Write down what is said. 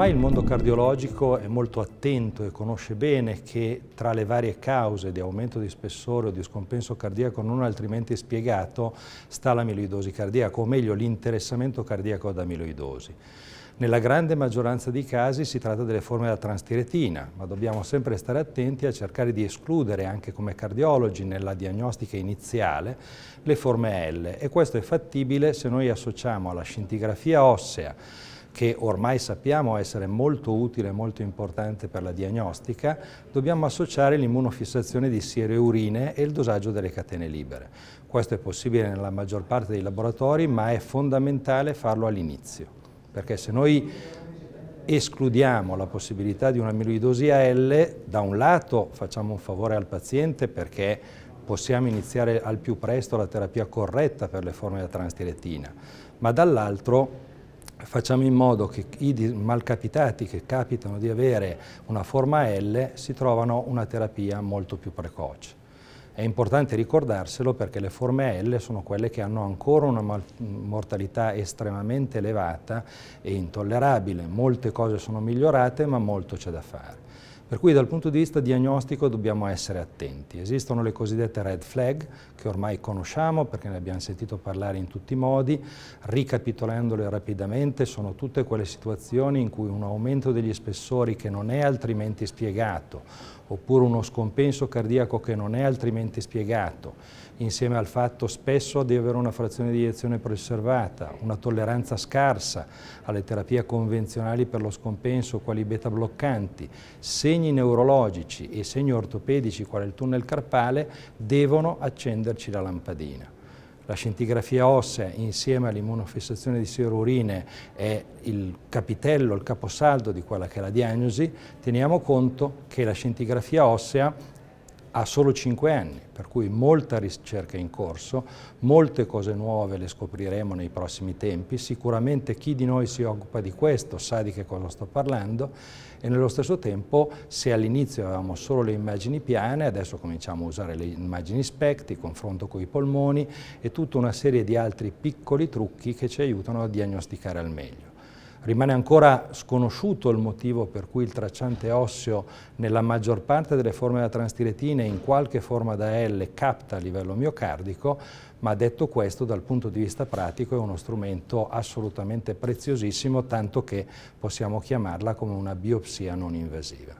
Ormai il mondo cardiologico è molto attento e conosce bene che tra le varie cause di aumento di spessore o di scompenso cardiaco non altrimenti spiegato sta l'amiloidosi cardiaca, o meglio l'interessamento cardiaco ad amiloidosi. Nella grande maggioranza dei casi si tratta delle forme da transtiretina, ma dobbiamo sempre stare attenti a cercare di escludere anche come cardiologi nella diagnostica iniziale le forme L e questo è fattibile se noi associamo alla scintigrafia ossea che ormai sappiamo essere molto utile e molto importante per la diagnostica, dobbiamo associare l'immunofissazione di siere urine e il dosaggio delle catene libere. Questo è possibile nella maggior parte dei laboratori, ma è fondamentale farlo all'inizio, perché se noi escludiamo la possibilità di un'amiloidosia L, da un lato facciamo un favore al paziente perché possiamo iniziare al più presto la terapia corretta per le forme da transtiretina, ma dall'altro facciamo in modo che i malcapitati che capitano di avere una forma L si trovano una terapia molto più precoce. È importante ricordarselo perché le forme L sono quelle che hanno ancora una mortalità estremamente elevata e intollerabile. Molte cose sono migliorate ma molto c'è da fare. Per cui dal punto di vista diagnostico dobbiamo essere attenti. Esistono le cosiddette red flag che ormai conosciamo perché ne abbiamo sentito parlare in tutti i modi, ricapitolandole rapidamente sono tutte quelle situazioni in cui un aumento degli spessori che non è altrimenti spiegato oppure uno scompenso cardiaco che non è altrimenti spiegato, insieme al fatto spesso di avere una frazione di iniezione preservata, una tolleranza scarsa alle terapie convenzionali per lo scompenso quali beta bloccanti, segni neurologici e segni ortopedici quali il tunnel carpale devono accenderci la lampadina. La scintigrafia ossea insieme all'immunofissazione di serurine è il capitello, il caposaldo di quella che è la diagnosi. Teniamo conto che la scintigrafia ossea ha solo 5 anni, per cui molta ricerca è in corso, molte cose nuove le scopriremo nei prossimi tempi, sicuramente chi di noi si occupa di questo sa di che cosa sto parlando e nello stesso tempo se all'inizio avevamo solo le immagini piane, adesso cominciamo a usare le immagini specti, confronto con i polmoni e tutta una serie di altri piccoli trucchi che ci aiutano a diagnosticare al meglio. Rimane ancora sconosciuto il motivo per cui il tracciante osseo nella maggior parte delle forme da transtiretine in qualche forma da L capta a livello miocardico, ma detto questo dal punto di vista pratico è uno strumento assolutamente preziosissimo, tanto che possiamo chiamarla come una biopsia non invasiva.